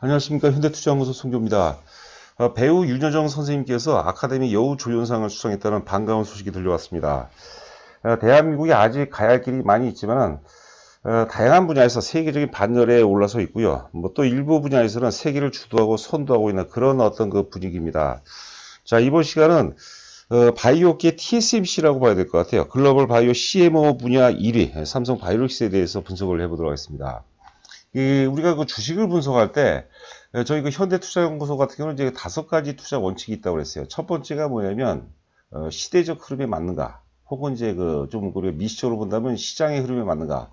안녕하십니까 현대투자연구소 송교입니다. 어, 배우 윤여정 선생님께서 아카데미 여우조연상을 수상했다는 반가운 소식이 들려왔습니다. 어, 대한민국이 아직 가야 할 길이 많이 있지만 어, 다양한 분야에서 세계적인 반열에 올라서 있고요. 뭐 또 일부 분야에서는 세계를 주도하고 선도하고 있는 그런 어떤 그 분위기입니다. 자 이번 시간은 바이오계 TSMC라고 봐야 될 것 같아요. 글로벌 바이오 CMO 분야 1위 삼성 바이오릭스에 대해서 분석을 해보도록 하겠습니다. 이 우리가 그 주식을 분석할 때 어, 저희 그 현대투자연구소 같은 경우는 이제 다섯 가지 투자 원칙이 있다고 그랬어요. 첫 번째가 뭐냐면 어, 시대적 흐름에 맞는가, 혹은 이제 그좀 우리가 미시적으로 본다면 시장의 흐름에 맞는가.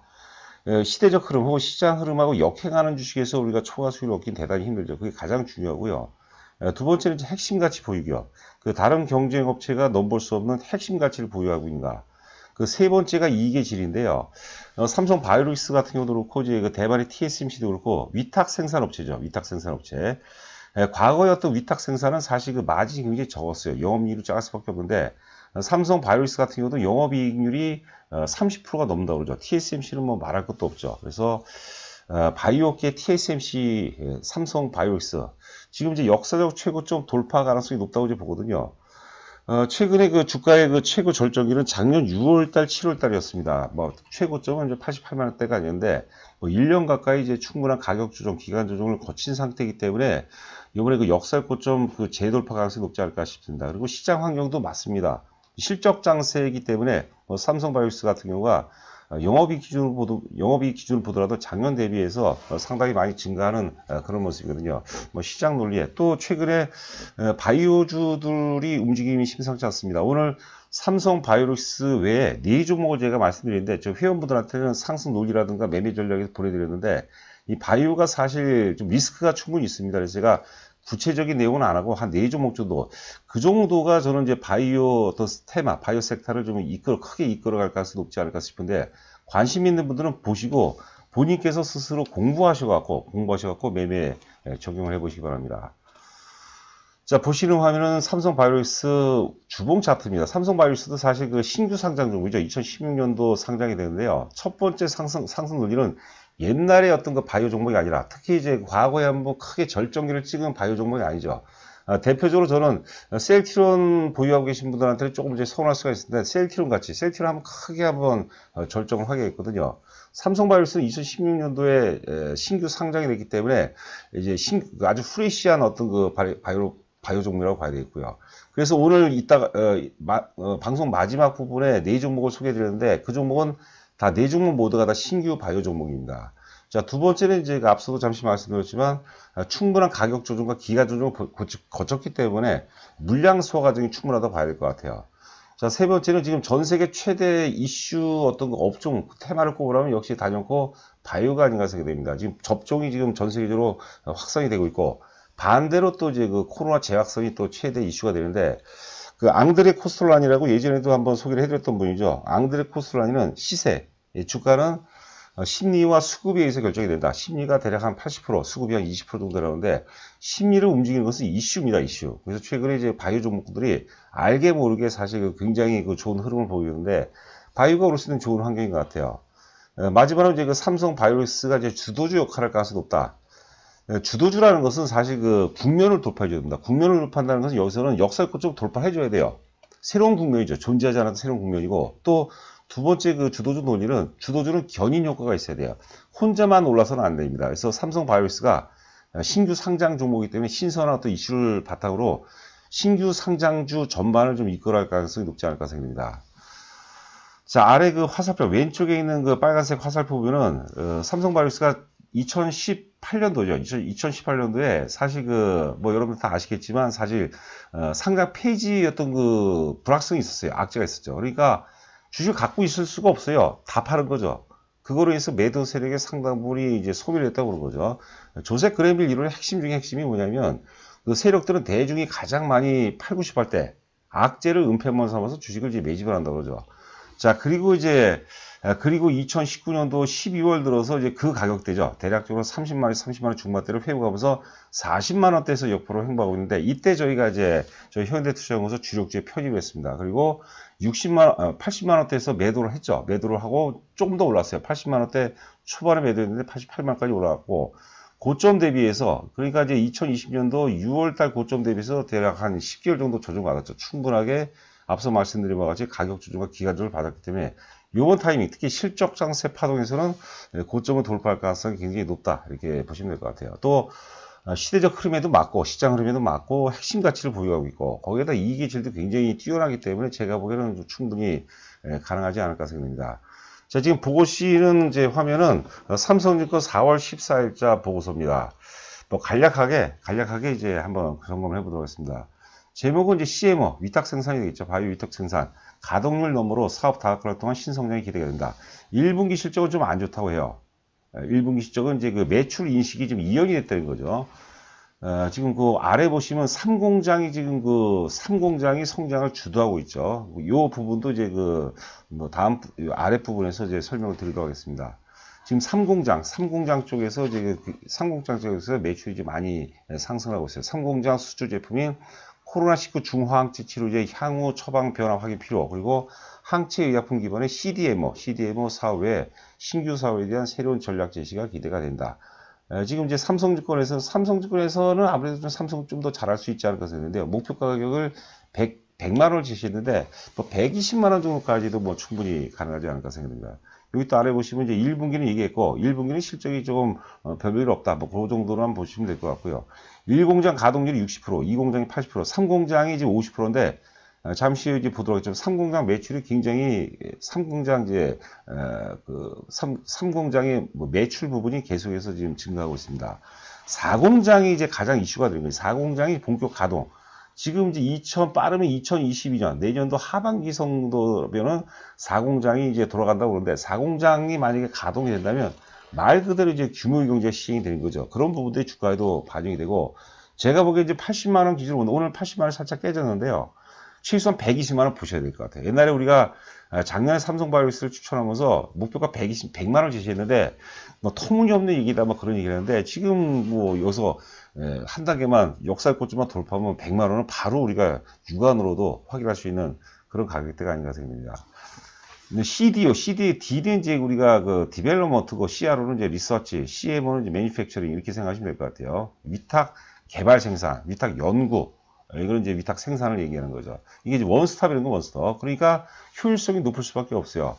어, 시대적 흐름 혹은 시장 흐름하고 역행하는 주식에서 우리가 초과 수익을 얻긴 대단히 힘들죠. 그게 가장 중요하고요. 어, 두 번째는 핵심 가치 보유기요. 그 다른 경쟁 업체가 넘볼 수 없는 핵심 가치를 보유하고 있는가. 그세 번째가 이익의 질인데요. 어, 삼성 바이오로직스 같은 경우도 그렇고 이제 그 대만의 TSMC도 그렇고 위탁 생산업체죠. 위탁 생산업체. 예, 과거의 어떤 위탁 생산은 사실 그 마진이 굉장히 적었어요. 영업률이 작을 수밖에 없는데 어, 삼성 바이오리스 로 같은 경우도 영업이익률이 30%가 어, 넘는다고 그러죠. TSMC는 뭐 말할 것도 없죠. 그래서 어, 바이오계 TSMC, 예, 삼성 바이오리스 로 지금 이제 역사적 최고점 돌파 가능성이 높다고 이제 보거든요. 어, 최근에 그 주가의 그 최고 절정기는 작년 6월달, 7월달이었습니다. 뭐 최고점은 이제 88만 원대가 아니었는데 뭐 1년 가까이 이제 충분한 가격 조정, 기간 조정을 거친 상태이기 때문에 이번에 그 역살 고점 그 재돌파 가능성이 높지 않을까 싶습니다. 그리고 시장 환경도 맞습니다. 실적 장세이기 때문에 뭐 삼성바이오스 같은 경우가 어, 영업이 기준을 보도 영업이 기준을 보더라도 작년 대비해서 어, 상당히 많이 증가하는 어, 그런 모습이거든요. 뭐 시장 논리에 또 최근에 바이오주들이 움직임이 심상치 않습니다. 오늘 삼성 바이오로스 시 외에 네 종목을 제가 말씀드리는데 저 회원분들한테는 상승 논리라든가 매매 전략에서 보내드렸는데 이 바이오가 사실 좀 리스크가 충분히 있습니다. 그래서 제가 구체적인 내용은 안 하고 한네 종목 정도 그 정도가 저는 이제 바이오 더스 테마 바이오 섹터를 좀이끌 크게 이끌어 갈 가능성이 높지 않을까 싶은데 관심 있는 분들은 보시고 본인께서 스스로 공부하셔갖고 공부하셔갖고 매매 적용을 해보시기 바랍니다. 자 보시는 화면은 삼성바이오스 주봉 차트입니다. 삼성바이오스도 사실 그 신규 상장 종목이죠. 2016년도 상장이 되는데요. 첫 번째 상승 상승 논리는 옛날에 어떤 그 바이오 종목이 아니라 특히 이제 과거에 한번 크게 절정기를 찍은 바이오 종목이 아니죠. 아, 대표적으로 저는 셀티론 보유하고 계신 분들한테 조금 이제 서운할 수가 있는데 셀티론 같이 셀티론 한번 크게 한번 어, 절정을 하게 했거든요. 삼성바이오스는 2016년도에 신규 상장이 됐기 때문에 이제 신, 그 아주 프레시한 어떤 그 바이오 바이오 종목이라고 봐야 되겠고요. 그래서 오늘 이따 어, 마, 어, 방송 마지막 부분에 네 종목을 소개해드렸는데 그 종목은 다네 종목 모두가 다 신규 바이오 종목입니다. 자, 두 번째는 이제 그 앞서도 잠시 말씀드렸지만 아, 충분한 가격 조정과 기가 조정을 거쳤기 때문에 물량 소화 과정이 충분하다고 봐야 될 것 같아요. 자, 세 번째는 지금 전 세계 최대 이슈 어떤 업종 테마를 꼽으라면 역시 단연코 바이오가 아닌가 생각됩니다. 지금 접종이 지금 전 세계적으로 확산이 되고 있고 반대로 또 이제 그 코로나 재확산이 또 최대 이슈가 되는데 그 앙드레 코스톨란이라고 예전에도 한번 소개를 해드렸던 분이죠. 앙드레 코스톨란이는 시세, 예, 주가는 어, 심리와 수급에 의해서 결정이 된다. 심리가 대략 한 80%, 수급이 한 20% 정도 되는데 심리를 움직이는 것은 이슈입니다. 이슈. 그래서 최근에 이제 바이오 종목들이 알게 모르게 사실 그 굉장히 그 좋은 흐름을 보이는데 바이오가 오를 수 있는 좋은 환경인 것 같아요. 어, 마지막으로 이제 그 삼성 바이오리스가 이제 주도주 역할을 할 가능성이 높다. 예, 주도주라는 것은 사실 그 국면을 돌파해줘야 됩니다. 국면을 돌파한다는 것은 여기서는 역사적 쪽 돌파해줘야 돼요. 새로운 국면이죠. 존재하지 않았던 새로운 국면이고 또 두 번째 그 주도주 논의는 주도주는 견인 효과가 있어야 돼요. 혼자만 올라서는 안 됩니다. 그래서 삼성바이오스가 신규 상장 종목이기 때문에 신선한 어떤 이슈를 바탕으로 신규 상장주 전반을 좀 이끌어갈 가능성이 높지 않을까 생각합니다. 자 아래 그 화살표 왼쪽에 있는 그 빨간색 화살표 보면은 어, 삼성바이오스가 2018년도죠. 2018년도에 사실 그 뭐 여러분 다 아시겠지만 사실 어, 상장 페이지였던 그 불확성이 있었어요. 악재가 있었죠. 그러니까 주식을 갖고 있을 수가 없어요. 다 파는 거죠. 그거로 인해서 매도 세력의 상당분이 부 이제 소멸를 했다고 그런 거죠. 조세 그레밀 이론의 핵심 중에 핵심이 뭐냐면 그 세력들은 대중이 가장 많이 팔고 싶을 때 악재를 은폐만 삼아서 주식을 이제 매집을 한다고 그러죠. 자, 그리고 이제 아, 그리고 2019년도 12월 들어서 이제 그 가격대죠. 대략적으로 30만 원, 30만 원 중반대를 회복하면서 40만 원대에서 역포로 횡보하고 있는데 이때 저희가 이제 저희 현대투자연구소 주력주에 편입을 했습니다. 그리고 60만 원, 아, 80만 원대에서 매도를 했죠. 매도를 하고 조금 더 올랐어요. 80만 원대 초반에 매도했는데 88만 원까지 올라갔고 고점 대비해서 그러니까 이제 2020년도 6월달 고점 대비해서 대략 한 10개월 정도 조정받았죠. 충분하게 앞서 말씀드린 바와 같이 가격 조정과 기간조정을 받았기 때문에 요번 타이밍 특히 실적 장세 파동에서는 고점을 돌파할 가능성이 굉장히 높다 이렇게 보시면 될 것 같아요. 또 아, 시대적 흐름에도 맞고 시장 흐름에도 맞고 핵심 가치를 보유하고 있고 거기에다 이익의 질도 굉장히 뛰어나기 때문에 제가 보기에는 충분히 예, 가능하지 않을까 생각합니다자 지금 보고시는 이제 화면은 어, 삼성증권 4월 14일자 보고서입니다. 뭐 간략하게 간략하게 이제 한번 점검을 해보도록 하겠습니다. 제목은 이제 CMO, 위탁 생산이 되겠죠. 바이오 위탁 생산. 가동률 너머로 사업 다각화를 통한 신성장이 기대가 된다. 1분기 실적은 좀 안 좋다고 해요. 1분기 예, 실적은 이제 그 매출 인식이 좀 이연이 됐다는 거죠. 어, 지금 그 아래 보시면 3공장이 지금 그 3공장이 성장을 주도하고 있죠. 요 부분도 이제 그뭐 다음 아래 부분에서 이제 설명을 드리도록 하겠습니다. 지금 3공장, 3공장 쪽에서 이제 3공장 그 쪽에서 매출이 이 많이 예, 상승하고 있어요. 3공장 수주 제품인 코로나19 중화항체 치료제 향후 처방 변화 확인 필요 그리고 항체의약품 기반의 CDMO, CDMO 사업의 신규 사업에 대한 새로운 전략 제시가 기대가 된다. 지금 이제 삼성증권에서는 삼성증권에서는 아무래도 좀 삼성 좀 더 잘할 수 있지 않을까 생각했는데요. 목표 가격을 100, 100만 원을 제시했는데 뭐 120만 원 정도까지도 뭐 충분히 가능하지 않을까 생각됩니다. 여기 또 아래 보시면 이제 1분기는 얘기했고 1분기는 실적이 조금 어, 별일 없다. 뭐 그 정도로만 보시면 될 것 같고요. 1공장 가동률이 60%, 2공장이 80%, 3공장이 지금 50%인데 잠시 후 이제 보도록 하겠지만 3공장 매출이 굉장히 3공장 예, 이제 에, 그 3, 3공장의 뭐 매출 부분이 계속해서 지금 증가하고 있습니다. 4공장이 이제 가장 이슈가 되는 거예요. 4공장이 본격 가동. 지금 이제 2000 빠르면 2022년 내년도 하반기 정도면은 4공장이 이제 돌아간다고 그러는데 4공장이 만약에 가동이 된다면 말 그대로 이제 규모 경제 시행이 되는 거죠. 그런 부분들이 주가에도 반영이 되고 제가 보기에 이제 80만 원 기준으로 오늘 80만 원 살짝 깨졌는데요. 최소한 120만 원 보셔야 될 것 같아요. 옛날에 우리가 아, 작년에 삼성바이오스를 추천하면서 목표가 120, 100만 원 제시했는데 뭐 터무니없는 얘기다 막 뭐 그런 얘기를 했는데 지금 뭐 여기서 예, 한 단계만 역사의 꽃집만 돌파하면 100만 원은 바로 우리가 육안으로도 확인할 수 있는 그런 가격대가 아닌가 생각합니다. CDO, CD, D는 이제 우리가 그 디벨로먼트고 그 CRO는 이제 리서치, CMO는 이제 매니팩처링 이렇게 생각하시면 될 것 같아요. 위탁 개발 생산, 위탁 연구, 이건 이제 위탁 생산을 얘기하는 거죠. 이게 이제 원스톱이라는 건 원스톱. 그러니까 효율성이 높을 수밖에 없어요.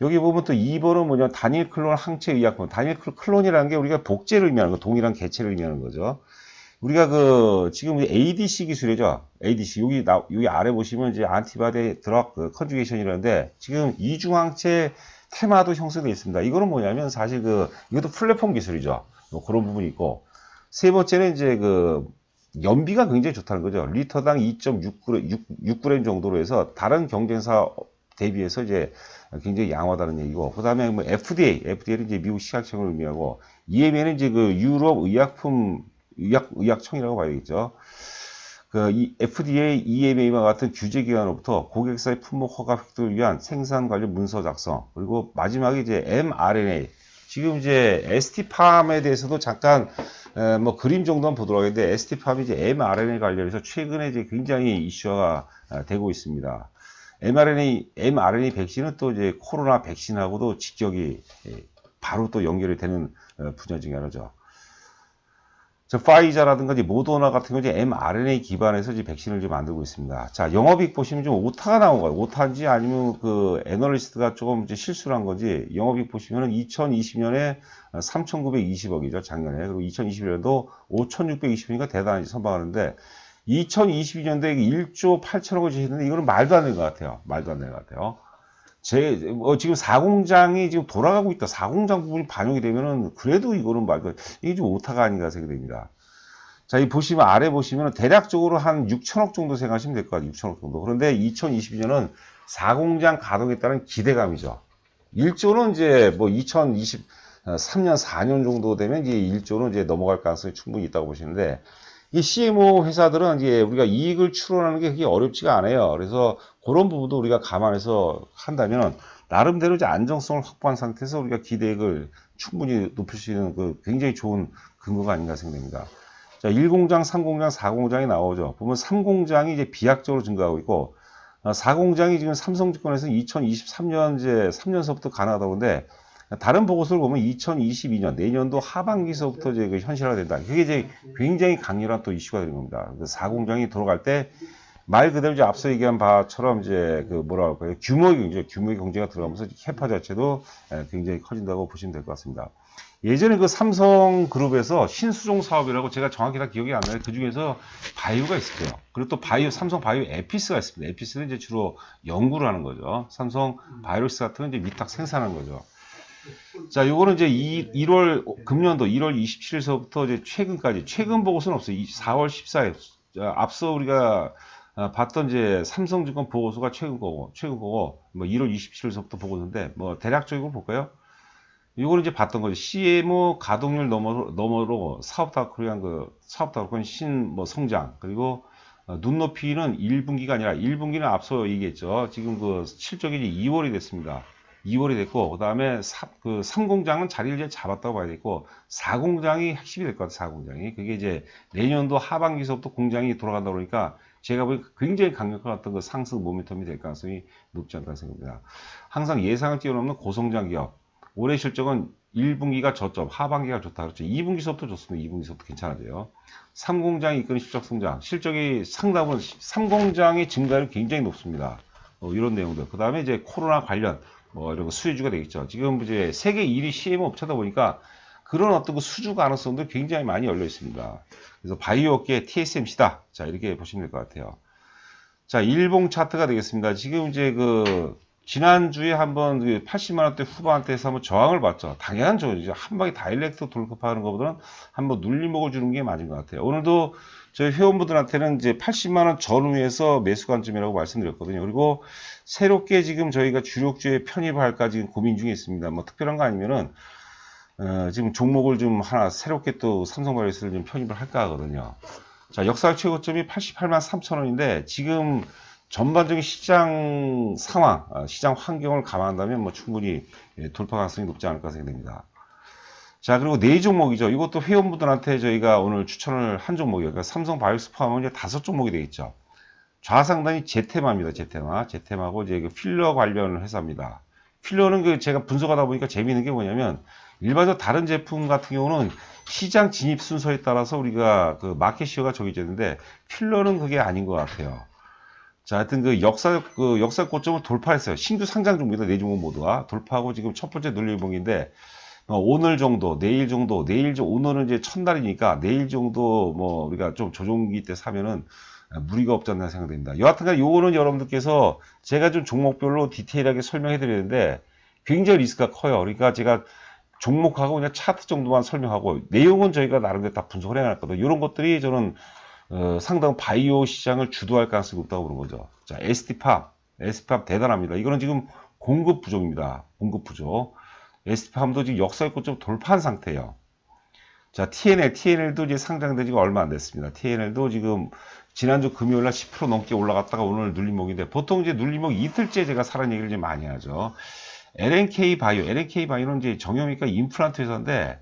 여기 보면 또 2번은 뭐냐 단일 클론 항체 의약품 단일 클론이라는 게 우리가 복제를 의미하는 거 동일한 개체를 의미하는 거죠 우리가 그 지금 ADC 기술이죠 ADC 여기 나, 여기 아래 보시면 이제 안티바디 드럭 그 컨주게이션이라는데 지금 이중 항체 테마도 형성되어 있습니다 이거는 뭐냐면 사실 그 이것도 플랫폼 기술이죠 뭐 그런 부분이 있고 세 번째는 이제 그 연비가 굉장히 좋다는 거죠. 리터당 2.6g 정도로 해서 다른 경쟁사 대비해서 이제 굉장히 양호하다는 얘기고, 그 다음에 뭐 FDA, FDA는 이제 미국 식약청을 의미하고, EMA는 이제 그 유럽 의약품, 의약, 의약청이라고 봐야겠죠. 그 FDA, EMA와 같은 규제기관으로부터 고객사의 품목 허가 획득을 위한 생산 관련 문서 작성, 그리고 마지막에 이제 mRNA, 지금 이제 ST팜에 대해서도 잠깐 에, 뭐 그림 정도만 보도록 하겠는데 ST팜이 이제 mRNA 관련해서 최근에 이제 굉장히 이슈화가 아, 되고 있습니다. mRNA, mRNA 백신은 또 이제 코로나 백신하고도 직격이 예, 바로 또 연결이 되는 어, 분야 중에 하나죠. 저 파이자라든가 모더나 같은 경우 이 mRNA 기반에서 이제 백신을 좀 만들고 있습니다. 자, 영업이익 보시면 좀 오타가 나온 거예요. 오타인지 아니면 그 애널리스트가 조금 이제 실수를 한거지 영업이익 보시면 2020년에 3,920억이죠. 작년에. 그리고 2021년도 5,620이니까 대단지 선방하는데 2022년도에 1조 8천억을 주셨는데 이거는 말도 안 되는 것 같아요. 말도 안 되는 것 같아요. 제, 어, 지금 4공장이 지금 돌아가고 있다. 4공장 부분이 반영이 되면은 그래도 이거는 말, 이게 좀 오타가 아닌가 생각됩니다. 자, 이 보시면 아래 보시면 대략적으로 한 6천억 정도 생각하시면 될 것 같아요. 6천억 정도. 그런데 2022년은 4공장 가동에 따른 기대감이죠. 1조는 이제 뭐 2023년 4년 정도 되면 이제 1조는 이제 넘어갈 가능성이 충분히 있다고 보시는데 이 CMO 회사들은 이제 우리가 이익을 추론하는 게 그게 어렵지가 않아요. 그래서 그런 부분도 우리가 감안해서 한다면 나름대로 이제 안정성을 확보한 상태에서 우리가 기대액을 충분히 높일 수 있는 그 굉장히 좋은 근거가 아닌가 생각됩니다. 자, 1공장, 3공장, 4공장이 나오죠. 보면 3공장이 이제 비약적으로 증가하고 있고 4공장이 어, 지금 삼성증권에서 2023년 이제 3년서부터 가능하다고 하는데 다른 보고서를 보면 2022년 내년도 하반기서부터 이제 그 현실화된다. 그게 이제 굉장히 강렬한 또 이슈가 되는 겁니다. 4공장이 그 돌아갈때 말 그대로 이제 앞서 얘기한 바처럼 이제 그 뭐라 할까요? 규모 경제, 규모 경제가 들어가면서 캐파 자체도 예, 굉장히 커진다고 보시면 될 것 같습니다. 예전에 그 삼성 그룹에서 신수종 사업이라고 제가 정확히 다 기억이 안 나요. 그 중에서 바이오가 있을 거요 그리고 또 바이오, 삼성 바이오 에피스가 있습니다. 에피스는 이제 주로 연구를 하는 거죠. 삼성 바이오스 같은 이제 위탁 생산한 거죠. 자, 요거는 이제 2, 월 금년도 1월 27일서부터 이제 최근까지 최근 보고서는 없어요. 4월 14일. 앞서 우리가 어, 봤던 이제 삼성증권 보고서가 최고고최고고뭐 1월 27일서부터 보고서인데 뭐 대략적으로 볼까요? 이걸 이제 봤던 거죠. CMO 가동률 너머로, 너머로 사업다 코리한그 사업다 코리안 신뭐 성장 그리고 눈높이는 1분기가 아니라 1분기는 앞서 얘기했죠. 지금 그 실적이 2월이 됐습니다. 2월이 됐고 그다음에 사, 그 3공장은 자리를 이제 잡았다고 봐야 되고 4공장이 핵심이 될 것 같아요. 4공장이 그게 이제 내년도 하반기서부터 공장이 돌아간다 그러니까 제가 보니까 굉장히 강력한 어떤 그 상승 모멘텀이 될 가능성이 높지 않다 생각합니다. 항상 예상을 뛰어넘는 고성장 기업. 올해 실적은 1분기가 저점, 하반기가 좋다 그렇죠. 2분기서부터 좋습니다. 2분기서부터 괜찮아져요. 3공장이 이끄는 실적 성장, 실적이 상당분 3공장의 증가율 이 굉장히 높습니다. 어, 이런 내용들. 그 다음에 이제 코로나 관련 뭐 이런 거 수혜주가 되겠죠. 지금 이제 세계 1위 CM 업체다 보니까 그런 어떤 그 수주 가능성도 굉장히 많이 열려 있습니다. 그래서 바이오 업계 TSMC다. 자, 이렇게 보시면 될 것 같아요. 자, 일봉 차트가 되겠습니다. 지금 이제 그 지난주에 한번 80만원대 그 후반대에서 한번 저항을 봤죠. 당연한 저항이죠. 한 방에 다이렉트 돌파하는 것보다는 한번 눌리먹을 주는 게 맞은 것 같아요. 오늘도 저희 회원분들한테는 이제 80만원 전후에서 매수 관점이라고 말씀드렸거든요. 그리고 새롭게 지금 저희가 주력주에 편입할까 지금 고민 중에 있습니다. 뭐 특별한 거 아니면은 어, 지금 종목을 좀 하나 새롭게 또 삼성바이오스를 좀 편입을 할까 하거든요. 자, 역사 최고점이 88만 3천 원인데 지금 전반적인 시장 상황, 아, 시장 환경을 감안한다면 뭐 충분히 예, 돌파 가능성이 높지 않을까 생각됩니다. 자, 그리고 네 종목이죠. 이것도 회원분들한테 저희가 오늘 추천을 한 종목이에요. 그러니까 삼성 바이오스 포함은 이제 다섯 종목이 되겠죠. 좌상단이 제테마입니다. 제테마. 제테마고 이제 그 필러 관련 회사입니다. 필러는 그 제가 분석하다 보니까 재미있는 게 뭐냐면 일반적 다른 제품 같은 경우는 시장 진입 순서에 따라서 우리가 그 마켓 시어가 정해지는데 필러는 그게 아닌 것 같아요. 자, 하여튼 그 역사, 그 역사 고점을 돌파했어요. 신규 상장 중입니다 내주문 네 모두가. 돌파하고 지금 첫 번째 눌림봉인데, 어, 오늘 정도, 내일 정도, 내일 오늘은 이제 첫날이니까 내일 정도 뭐 우리가 좀 조종기 때 사면은 무리가 없지 않나 생각됩니다. 여하튼간 요거는 여러분들께서 제가 좀 종목별로 디테일하게 설명해 드리는데 굉장히 리스크가 커요. 그러니까 제가 종목하고 그냥 차트 정도만 설명하고 내용은 저희가 나름대로 다 분석을 해놨거든요. 이런 것들이 저는 어, 상당 바이오 시장을 주도할 가능성이 높다고 보는 거죠. 자, ST팝, ST팝 대단합니다. 이거는 지금 공급 부족입니다. 공급 부족. s t 팝도 지금 역사의고점 돌파한 상태예요. 자, TNL, TNL도 이제 상장된 지가 얼마 안 됐습니다. TNL도 지금 지난주 금요일 날 10% 넘게 올라갔다가 오늘 눌림목인데 보통 이제 눌림목 이틀째 제가 사는 얘기를 이제 많이 하죠. LNK 바이오, LNK 바이오는 이제 정형외과 임플란트 회사인데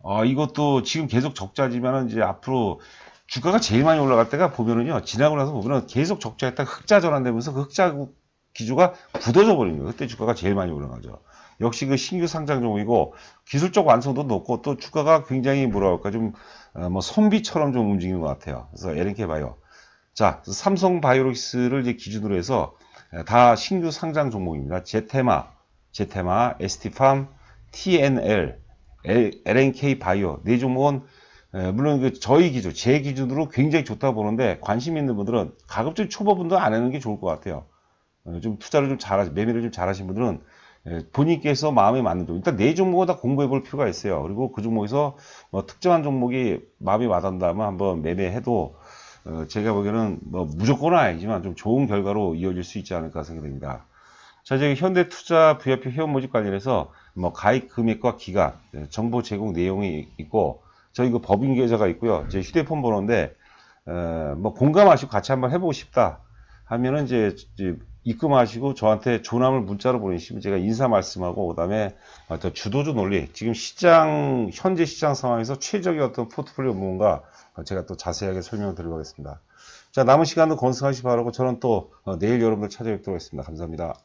어, 이것도 지금 계속 적자지만 이제 앞으로 주가가 제일 많이 올라갈 때가 보면은요 지나고 나서 보면은 계속 적자했다가 흑자 전환되면서 그 흑자 기조가 굳어져 버리는 거예요. 그때 주가가 제일 많이 올라가죠. 역시 그 신규 상장 종목이고 기술적 완성도 높고 또 주가가 굉장히 뭐라 할까 좀뭐 어, 뭐 선비처럼 좀 움직이는 것 같아요. 그래서 LNK 바이오. 자, 삼성 바이오릭스를 이제 기준으로 해서 다 신규 상장 종목입니다. 제테마, 제테마, 에스티팜, TNL, LNK 바이오 네 종목은 물론 그 저희 기준, 제 기준으로 굉장히 좋다 보는데 관심 있는 분들은 가급적 초보분도 안 하는 게 좋을 것 같아요. 어, 좀 투자를 좀 잘하시, 매매를 좀 잘하신 분들은 본인께서 마음에 맞는 종목, 일단 네 종목을 다 공부해 볼 필요가 있어요. 그리고 그 종목에서 뭐 특정한 종목이 마음에 와닿는다면 한번 매매해도 어, 제가 보기에는 뭐 무조건은 아니지만 좀 좋은 결과로 이어질 수 있지 않을까 생각됩니다. 자, 이제 현대 투자 부협회 회원 모집 관련해서 뭐 가입 금액과 기간, 예, 정보 제공 내용이 있고 저희 그 법인 계좌가 있고요. 제 휴대폰 번호인데 어, 뭐 공감하시고 같이 한번 해보고 싶다 하면은 이제, 이제 입금하시고 저한테 조남을 문자로 보내시면 제가 인사 말씀하고 그다음에 더 주도주 논리 지금 시장 현재 시장 상황에서 최적의 어떤 포트폴리오 무언가 제가 또 자세하게 설명을 드리도록 하겠습니다. 자 남은 시간도 건승하시 바라고 저는 또 어, 내일 여러분들 찾아뵙도록 하겠습니다. 감사합니다.